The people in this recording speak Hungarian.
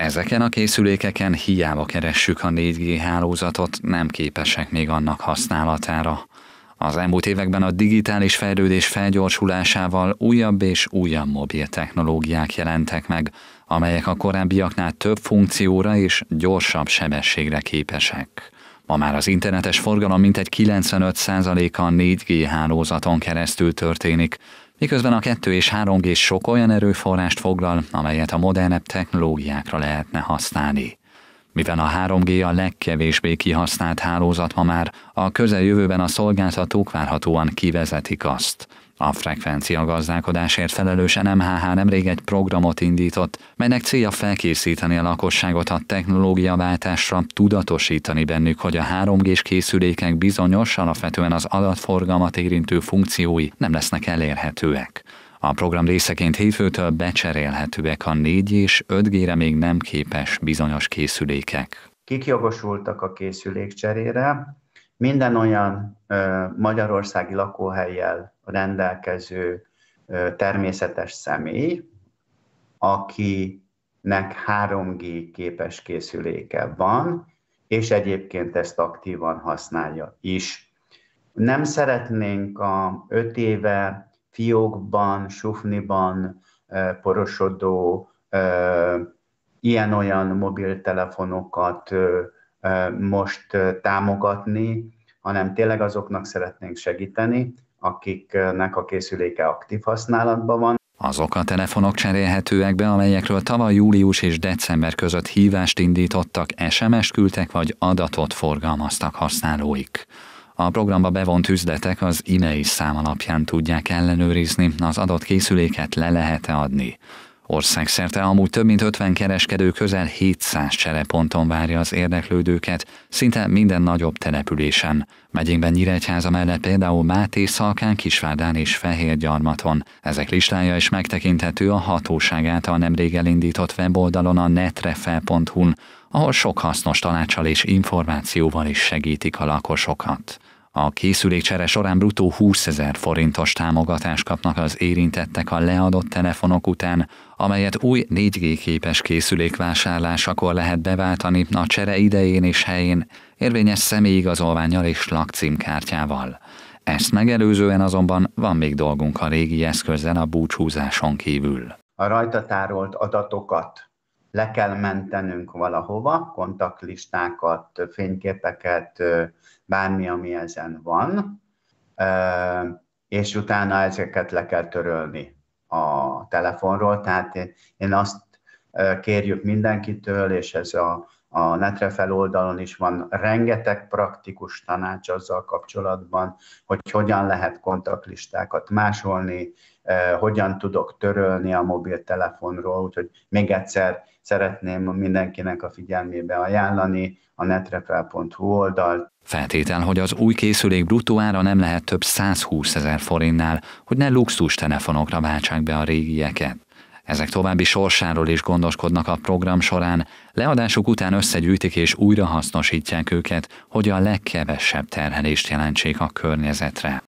Ezeken a készülékeken hiába keressük a 4G hálózatot, nem képesek még annak használatára. Az elmúlt években a digitális fejlődés felgyorsulásával újabb és újabb mobil technológiák jelentek meg, amelyek a korábbiaknál több funkcióra és gyorsabb sebességre képesek. Ma már az internetes forgalom mintegy 95%-a 4G hálózaton keresztül történik, Miközben a 2 és 3G sok olyan erőforrást foglal, amelyet a modernebb technológiákra lehetne használni. Mivel a 3G a legkevésbé kihasznált hálózat ma már, a közeljövőben a szolgáltatók várhatóan kivezetik azt. A frekvencia gazdálkodásért felelős NMHH nemrég egy programot indított, melynek célja felkészíteni a lakosságot a technológiaváltásra, tudatosítani bennük, hogy a 3G-s készülékek bizonyos, alapvetően az adatforgalmat érintő funkciói nem lesznek elérhetőek. A program részeként hétfőtől becserélhetőek a 4 és 5G-re még nem képes bizonyos készülékek. Kik jogosultak a készülék cserére? minden olyan magyarországi lakóhelyjel rendelkező természetes személy, akinek 3G képes készüléke van, és egyébként ezt aktívan használja is. Nem szeretnénk a 5 éve fiókban, sufniban porosodó ilyen-olyan mobiltelefonokat most támogatni, hanem tényleg azoknak szeretnénk segíteni, akiknek a készüléke aktív használatban van. Azok a telefonok cserélhetőek be, amelyekről tavaly július és december között hívást indítottak, sms küldtek vagy adatot forgalmaztak használóik. A programba bevont üzletek az e-mail szám alapján tudják ellenőrizni, az adott készüléket le lehet -e adni. Országszerte amúgy több mint 50 kereskedő közel 700 cseleponton várja az érdeklődőket, szinte minden nagyobb településen. Megyénkben Nyíregyháza mellett például Máté Szalkán, Kisvárdán és Fehérgyarmaton. Ezek listája is megtekinthető a hatóság által nemrég elindított weboldalon a netrefel.hu-n, ahol sok hasznos tanácsal és információval is segítik a lakosokat. A készülékcsere során brutó 20 ezer forintos támogatást kapnak az érintettek a leadott telefonok után, amelyet új 4G képes készülék vásárlásakor lehet beváltani a csere idején és helyén, érvényes személyigazolványjal és lakcímkártyával. Ezt megelőzően azonban van még dolgunk a régi eszközzel a búcsúzáson kívül. A rajta tárolt adatokat le kell mentenünk valahova, kontaktlistákat, fényképeket, bármi, ami ezen van, és utána ezeket le kell törölni a telefonról. Tehát én azt kérjük mindenkitől, és ez a a Netrefel oldalon is van rengeteg praktikus tanács azzal kapcsolatban, hogy hogyan lehet kontaktlistákat másolni, eh, hogyan tudok törölni a mobiltelefonról, úgyhogy még egyszer szeretném mindenkinek a figyelmébe ajánlani a netrefel.hu oldalt. Feltétel, hogy az új készülék bruttó ára nem lehet több 120 ezer forintnál, hogy ne luxus telefonokra váltsák be a régieket. Ezek további sorsáról is gondoskodnak a program során, leadásuk után összegyűjtik és újra hasznosítják őket, hogy a legkevesebb terhelést jelentsék a környezetre.